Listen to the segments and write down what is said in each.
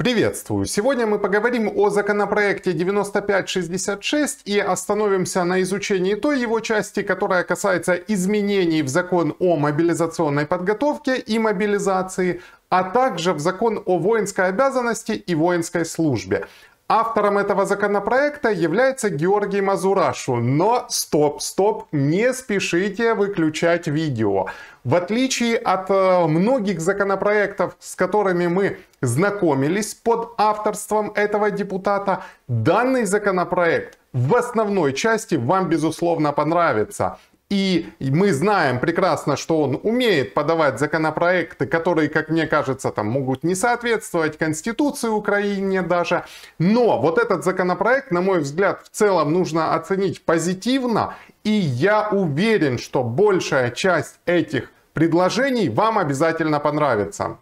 Приветствую! Сегодня мы поговорим о законопроекте 9566 и остановимся на изучении той его части, которая касается изменений в закон о мобилизационной подготовке и мобилизации, а также в закон о воинской обязанности и воинской службе. Автором этого законопроекта является Георгий Мазурашу. Но стоп, стоп, не спешите выключать видео. В отличие от э, многих законопроектов, с которыми мы знакомились под авторством этого депутата, данный законопроект в основной части вам, безусловно, понравится. И мы знаем прекрасно, что он умеет подавать законопроекты, которые, как мне кажется, там могут не соответствовать Конституции Украины даже. Но вот этот законопроект, на мой взгляд, в целом нужно оценить позитивно. И я уверен, что большая часть этих предложений вам обязательно понравится.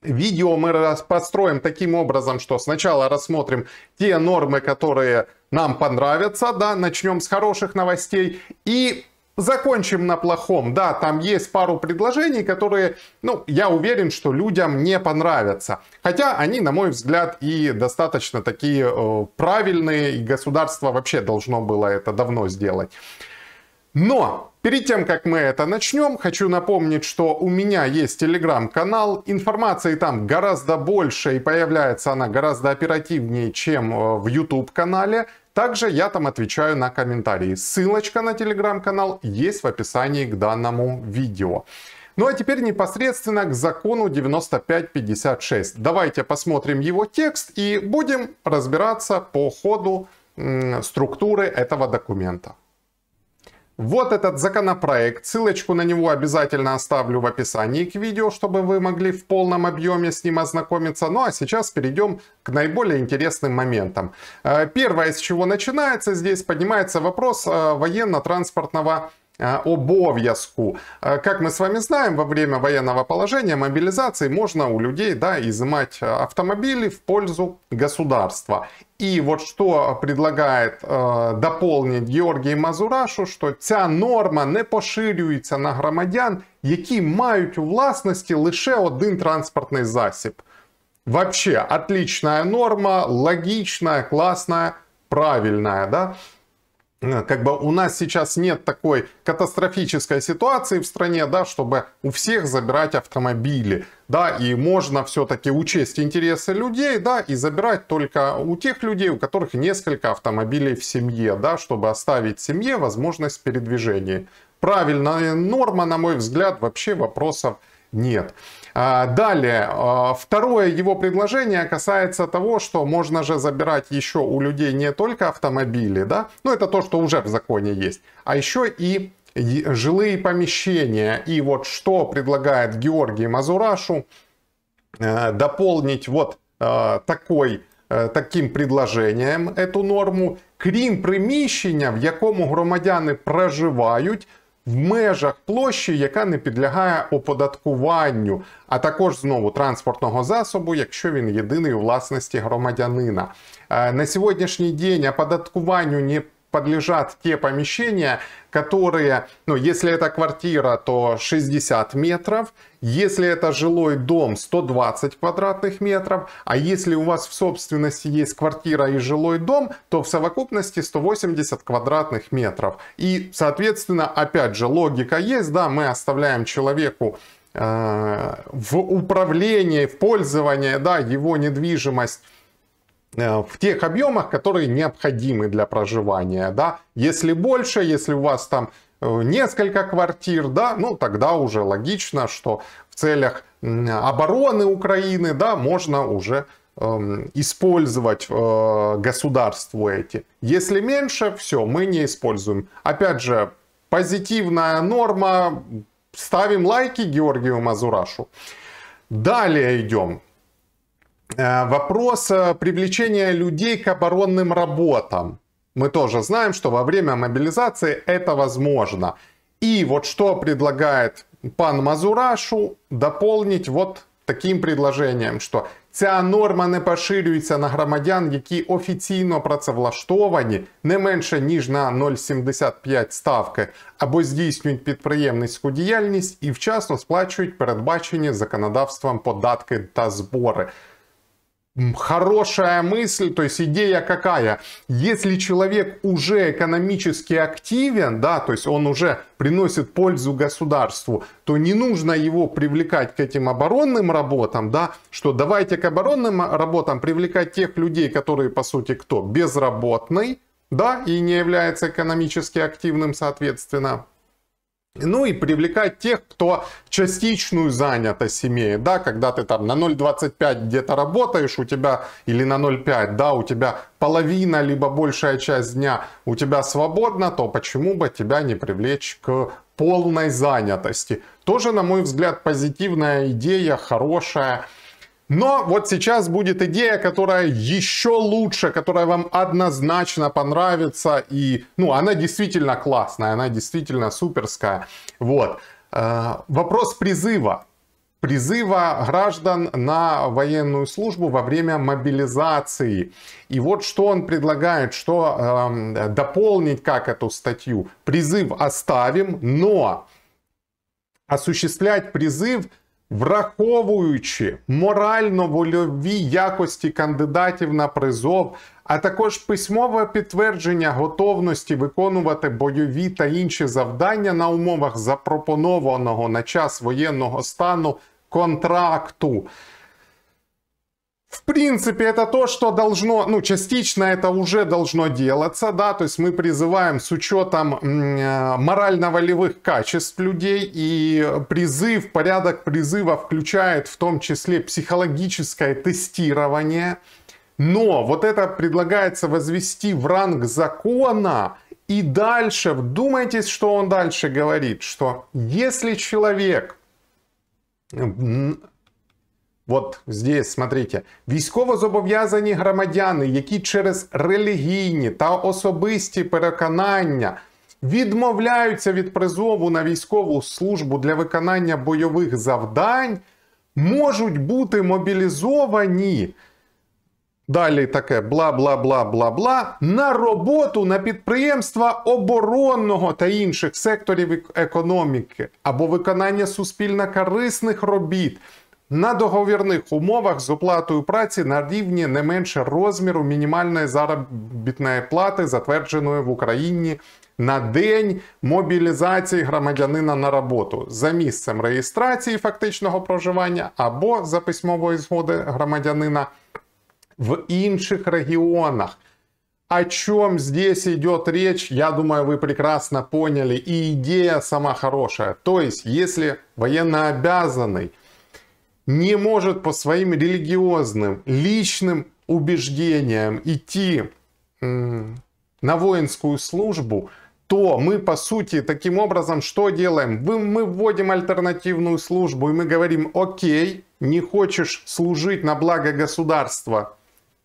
Видео мы построим таким образом, что сначала рассмотрим те нормы, которые нам понравятся, да, начнем с хороших новостей и Закончим на плохом. Да, там есть пару предложений, которые, ну, я уверен, что людям не понравятся. Хотя они, на мой взгляд, и достаточно такие э, правильные, и государство вообще должно было это давно сделать. Но перед тем, как мы это начнем, хочу напомнить, что у меня есть телеграм-канал. Информации там гораздо больше и появляется она гораздо оперативнее, чем э, в YouTube-канале. Также я там отвечаю на комментарии. Ссылочка на телеграм-канал есть в описании к данному видео. Ну а теперь непосредственно к закону 9556. Давайте посмотрим его текст и будем разбираться по ходу структуры этого документа. Вот этот законопроект, ссылочку на него обязательно оставлю в описании к видео, чтобы вы могли в полном объеме с ним ознакомиться. Ну а сейчас перейдем к наиболее интересным моментам. Э, первое, с чего начинается, здесь поднимается вопрос э, военно-транспортного Э, обов'язку. Э, как мы с вами знаем, во время военного положения, мобилизации можно у людей да, изымать автомобили в пользу государства. И вот что предлагает е, э, доповнити Георгій Мазурашу, що ця норма не поширюється на громадян, які мають у власності лише один транспортний засіб. Вообще, отличная норма, логічна, класна, правильна. Да? Э, как бы у нас сейчас нет такой катастрофической ситуации в стране, да, чтобы у всех забирать автомобили, да, и можно все-таки учесть интересы людей, да, и забирать только у тех людей, у которых несколько автомобилей в семье, да, чтобы оставить семье возможность передвижения. Правильная норма, на мой взгляд, вообще вопросов нет. А, далее, а, второе его предложение касается того, что можно же забирать еще у людей не только автомобили, да, ну это то, что уже в законе есть, а еще и жилые помещения. И вот что предлагает Георгий Мазурашу э, дополнить вот э, такой э, Таким предложением эту норму, крім приміщення, в якому громадяни проживають, в межах площі, яка не підлягає оподаткуванню, а також знову транспортного засобу, якщо він єдиний у власності громадянина. Е, на сьогоднішній день оподаткуванню не подлежат те помещения, которые, ну, если это квартира, то 60 метров, если это жилой дом, 120 квадратных метров, а если у вас в собственности есть квартира и жилой дом, то в совокупности 180 квадратных метров. И, соответственно, опять же, логика есть, да, мы оставляем человеку э, в управлении, в пользовании, да, его недвижимость Э, в тех объемах, которые необходимы для проживания, да. Если больше, если у вас там э, несколько квартир, да, ну тогда уже логично, что в целях обороны Украины, да, можно уже эм, использовать э, государству эти. Если меньше, все, мы не используем. Опять же, позитивная норма. Ставим лайки Георгию Мазурашу. Далее идем. Э, вопрос э, привлечения людей к оборонным работам. Мы тоже знаем, что во время мобилизации это возможно. И вот что предлагает пан Мазурашу дополнить вот таким предложением, что ця норма не поширюється на громадян, які офіційно працевлаштовані не менше ніж на 0,75 ставки, або здійснюють підприємницьку діяльність і вчасно сплачують передбачені законодавством податки та збори хорошая мысль, то есть идея какая? Если человек уже экономически активен, да, то есть он уже приносит пользу государству, то не нужно его привлекать к этим оборонным работам, да, что давайте к оборонным работам привлекать тех людей, которые, по сути, кто? Безработный, да, и не является экономически активным, соответственно. Ну и привлекать тех, кто частичную занятость имеет, да, когда ты там на 0,25 где-то работаешь, у тебя, или на 0,5, да, у тебя половина, либо большая часть дня у тебя свободна, то почему бы тебя не привлечь к полной занятости? Тоже, на мой взгляд, позитивная идея, хорошая, но вот сейчас будет идея, которая еще лучше, которая вам однозначно понравится. И, ну, она действительно классная, она действительно суперская. Вот. Э, вопрос призыва. Призыва граждан на военную службу во время мобилизации. И вот что он предлагает, что э, дополнить как эту статью. Призыв оставим, но осуществлять призыв Враховуючи морально-вольові якості кандидатів на призов, а також письмове підтвердження готовності виконувати бойові та інші завдання на умовах запропонованого на час воєнного стану контракту. в принципе, это то, что должно, ну, частично это уже должно делаться, да, то есть мы призываем с учетом э, морально-волевых качеств людей, и призыв, порядок призыва включает в том числе психологическое тестирование, но вот это предлагается возвести в ранг закона, и дальше, вдумайтесь, что он дальше говорит, что если человек От здесь, смотрите, зобов'язані громадяни, які через релігійні та особисті переконання відмовляються від призову на військову службу для виконання бойових завдань, можуть бути мобілізовані. Далі таке бла бла бла бла бла на роботу на підприємства оборонного та інших секторів економіки або виконання суспільно корисних робіт на договірних умовах з оплатою праці на рівні не менше розміру мінімальної заробітної плати, затвердженої в Україні на день мобілізації громадянина на роботу за місцем реєстрації фактичного проживання або за письмової згоди громадянина в інших регіонах. о чем здесь идет речь, я думаю, вы прекрасно поняли. И идея сама хорошая. То есть, если военнообязанный не может по своим религиозным, личным убеждениям идти на воинскую службу, то мы, по сути, таким образом что делаем? Мы вводим альтернативную службу, и мы говорим, окей, не хочешь служить на благо государства,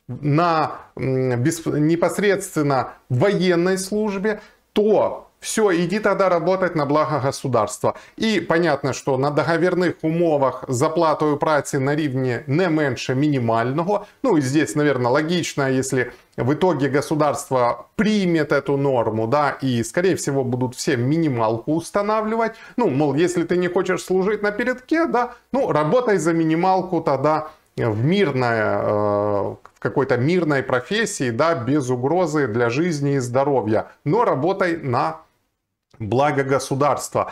на бесп... непосредственно военной службе, то все, иди тогда работать на благо государства. И понятно, что на договорных умовах з оплатою на уровне не меньше минимального. Ну и здесь, наверное, логично, если в итоге государство примет эту норму, да, и, скорее всего, будут все минималку устанавливать. Ну, мол, если ты не хочешь служить на передке, да, ну, работай за минималку тогда в мирное, э, в какой-то мирной профессии, да, без угрозы для жизни и здоровья, но работай на благо государства.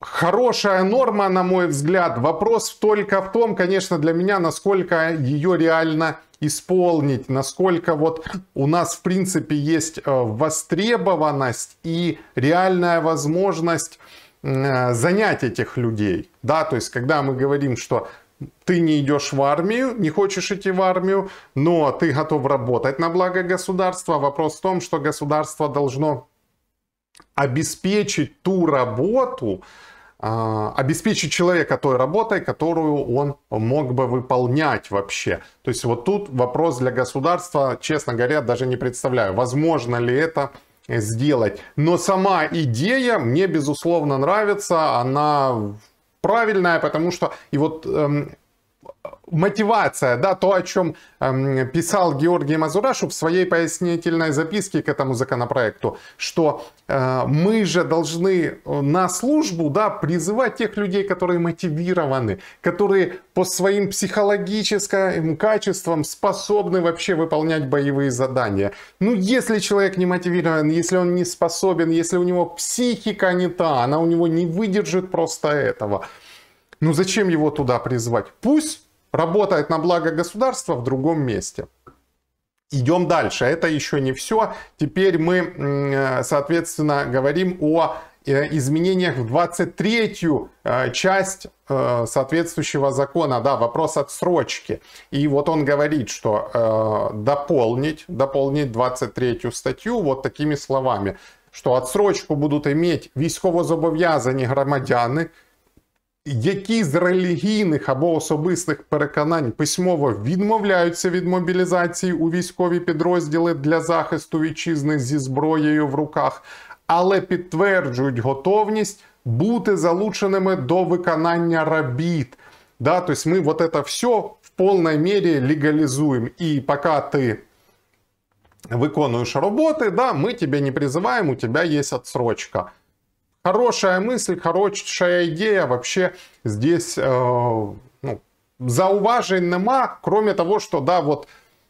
Хорошая норма, на мой взгляд. Вопрос только в том, конечно, для меня, насколько ее реально исполнить, насколько вот у нас, в принципе, есть э, востребованность и реальная возможность э, занять этих людей. Да, то есть, когда мы говорим, что ты не идешь в армию, не хочешь идти в армию, но ты готов работать на благо государства, вопрос в том, что государство должно обеспечить ту работу, а, обеспечить человека той работой, которую он мог бы выполнять вообще. То есть вот тут вопрос для государства, честно говоря, даже не представляю, возможно ли это сделать. Но сама идея мне, безусловно, нравится, она правильная, потому что и вот эм, мотивация, да, то, о чем эм, писал Георгий Мазурашев в своей пояснительной записке к этому законопроекту, что э, мы же должны э, на службу, да, призывать тех людей, которые мотивированы, которые по своим психологическим качествам способны вообще выполнять боевые задания. Ну, если человек не мотивирован, если он не способен, если у него психика не та, она у него не выдержит просто этого. Ну зачем его туда призвать? Пусть работает на благо государства в другом месте. Идем дальше. Это еще не все. Теперь мы, э, соответственно, говорим о э, изменениях в 23-ю э, часть соответствующего закона, да, вопрос отсрочки. И вот он говорит, что дополнить, дополнить 23-ю статью вот такими словами, что отсрочку будут иметь військовозобов'язані громадяни, які з релігійних або особистих переконань письмово відмовляються від мобілізації у військові підрозділи для захисту вітчизни зі зброєю в руках, але підтверджують готовність бути залученими до виконання робіт. Да, то есть мы вот это все в повній мере легалізуємо. І пока ти виконуєш роботи, да, мы тебя не призиваємо, у тебе есть отсрочка. Хорошая мысль, хорошая идея. Вообще здесь э, ну, зауважень нема, кроме того, что да, вот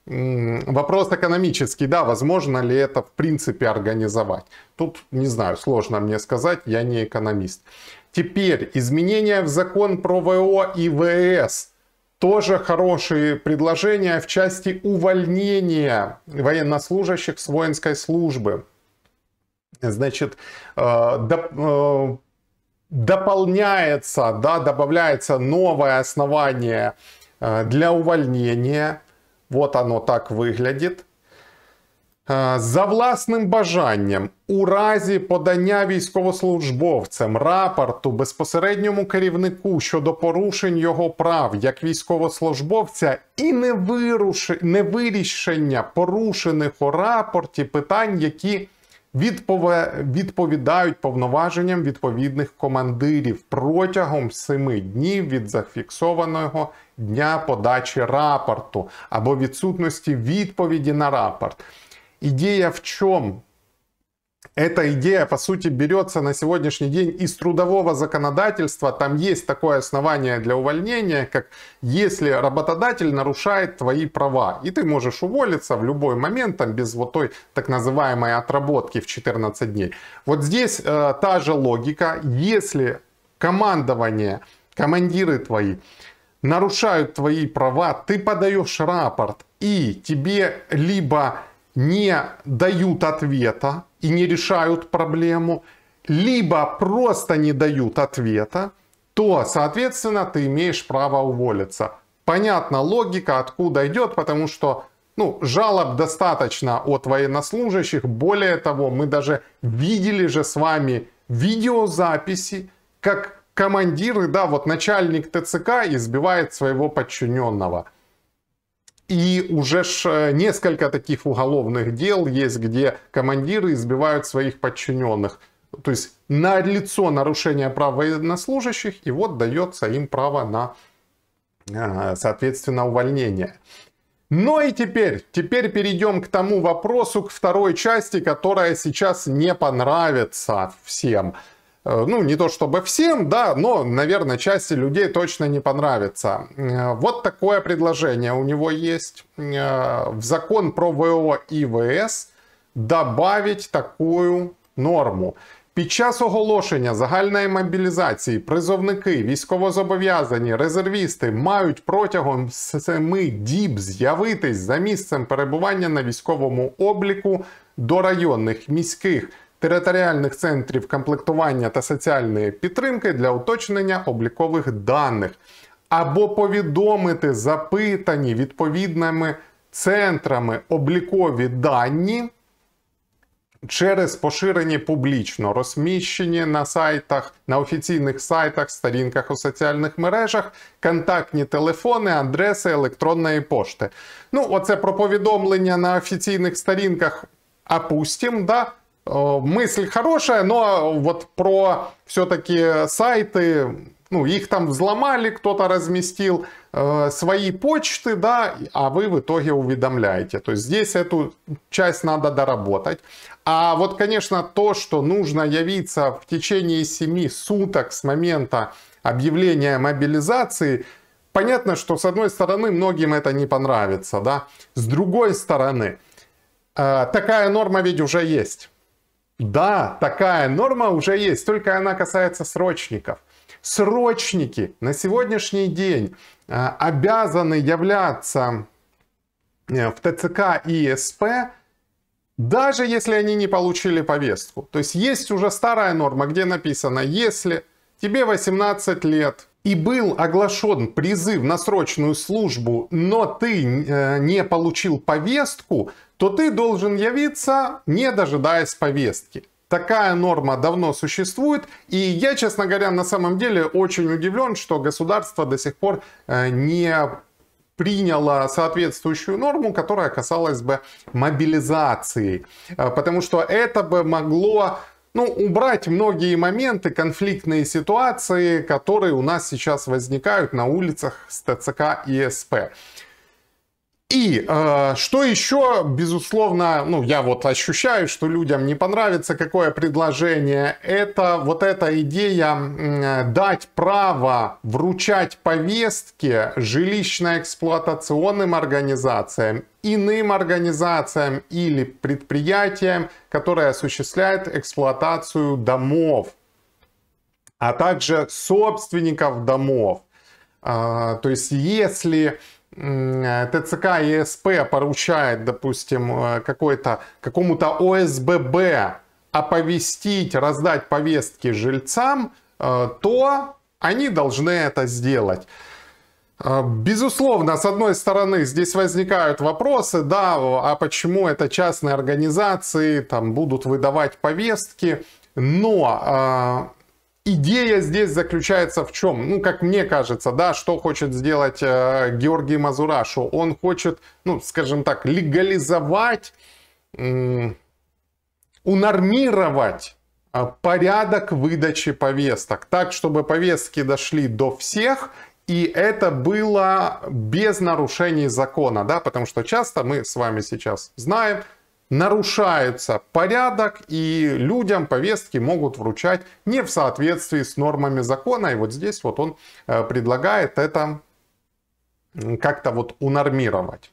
Вопрос экономический, да, возможно ли это в принципе организовать? Тут, не знаю, сложно мне сказать, я не экономист. Теперь, изменения в закон про ВО и ВС. Тоже хорошие предложения в части увольнения военнослужащих с воинской службы. значит, э, э, дополняется, да, добавляется новое основание э, для увольнения. Вот оно так выглядит. За власним бажанням у разі подання військовослужбовцем рапорту безпосередньому керівнику щодо порушень його прав як військовослужбовця і невирішення порушених у рапорті питань, які відповідають повноваженням відповідних командирів протягом семи днів від зафіксованого дня подачі рапорту або відсутності відповіді на рапорт. Ідея в чому? эта идея, по сути, берется на сегодняшний день из трудового законодательства. Там есть такое основание для увольнения, как если работодатель нарушает твои права, и ты можешь уволиться в любой момент, там, без вот той так называемой отработки в 14 дней. Вот здесь э, та же логика. Если командование, командиры твои нарушают твои права, ты подаешь рапорт, и тебе либо не дают ответа и не решают проблему, либо просто не дают ответа, то, соответственно, ты имеешь право уволиться. Понятна логика, откуда идет, потому что ну, жалоб достаточно от военнослужащих. Более того, мы даже видели же с вами видеозаписи, как командиры, да, вот начальник ТЦК избивает своего подчиненного – и уже ж э, несколько таких уголовных дел есть, где командиры избивают своих подчиненных. То есть на лицо нарушение прав военнослужащих, и вот дается им право на, э, соответственно, увольнение. Ну и теперь, теперь перейдем к тому вопросу, к второй части, которая сейчас не понравится всем. Э, ну, не то чтобы всем, да, но, наверное, части людей точно не понравится. Э, вот такое предложение у него есть. Э, в закон про ВО и ВС добавить такую норму. Під час оголошення загальної мобілізації призовники, військовозобов'язані, резервісти мають протягом семи діб з'явитись за місцем перебування на військовому обліку до районних міських територіальних центрів комплектування та соціальної підтримки для уточнення облікових даних, або повідомити запитані відповідними центрами облікові дані через поширені публічно, розміщені на сайтах, на офіційних сайтах, сторінках у соціальних мережах, контактні телефони, адреси електронної пошти. Ну, оце про повідомлення на офіційних сторінках. Опустим, да, Э, мысль хорошая, но вот про все-таки сайты, ну, их там взломали, кто-то разместил э, свои почты, да, а вы в итоге уведомляете. То есть здесь эту часть надо доработать. А вот, конечно, то, что нужно явиться в течение 7 суток с момента объявления мобилизации, понятно, что с одной стороны многим это не понравится, да, с другой стороны, э, такая норма ведь уже есть. Да, такая норма уже есть, только она касается срочников. Срочники на сегодняшний день э, обязаны являться э, в ТЦК и СП, даже если они не получили повестку. То есть есть уже старая норма, где написано, если тебе 18 лет, и был оглашен призыв на срочную службу, но ты э, не получил повестку, то ты должен явиться, не дожидаясь повестки. Такая норма давно существует, и я, честно говоря, на самом деле очень удивлен, что государство до сих пор э, не приняло соответствующую норму, которая касалась бы мобилизации, э, потому что это бы могло ну, убрать многие моменты, конфликтные ситуации, которые у нас сейчас возникают на улицах с ТЦК и СП. И э, что еще, безусловно, ну я вот ощущаю, что людям не понравится какое предложение, это вот эта идея э, дать право вручать повестки жилищно-эксплуатационным организациям, иным организациям или предприятиям, которые осуществляют эксплуатацию домов, а также собственников домов. Э, то есть если Э, ТЦК ЕСП поручает, допустим, э, какому-то ОСББ оповестить, раздать повестки жильцам, э, то они должны это сделать. Безусловно, с одной стороны, здесь возникают вопросы, да, а почему это частные организации там будут выдавать повестки, но идея здесь заключается в чем? Ну, как мне кажется, да, что хочет сделать э, Георгий Мазурашу? Он хочет, ну, скажем так, легализовать, э, унормировать э, порядок выдачи повесток, так, чтобы повестки дошли до всех, и это было без нарушений закона, да, потому что часто мы с вами сейчас знаем, нарушается порядок и людям повестки могут вручать не в соответствии с нормами закона. И вот здесь вот он э, предлагает это как-то вот унормировать.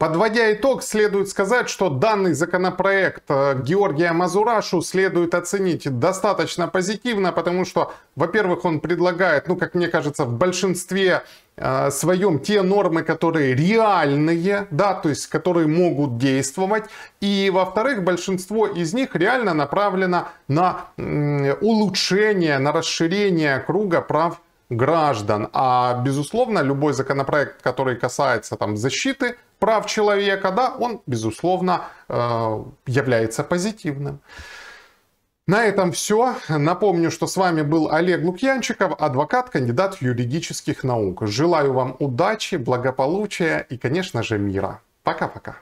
Подводя итог, следует сказать, что данный законопроект э, Георгия Мазурашу следует оценить достаточно позитивно, потому что, во-первых, он предлагает, ну, как мне кажется, в большинстве э, своем те нормы, которые реальные, да, то есть которые могут действовать. И, во-вторых, большинство из них реально направлено на улучшение, на расширение круга прав граждан. А, безусловно, любой законопроект, который касается там, защиты прав человека, да, он, безусловно, э, является позитивным. На этом все. Напомню, что с вами был Олег Лукьянчиков, адвокат, кандидат юридических наук. Желаю вам удачи, благополучия и, конечно же, мира. Пока-пока.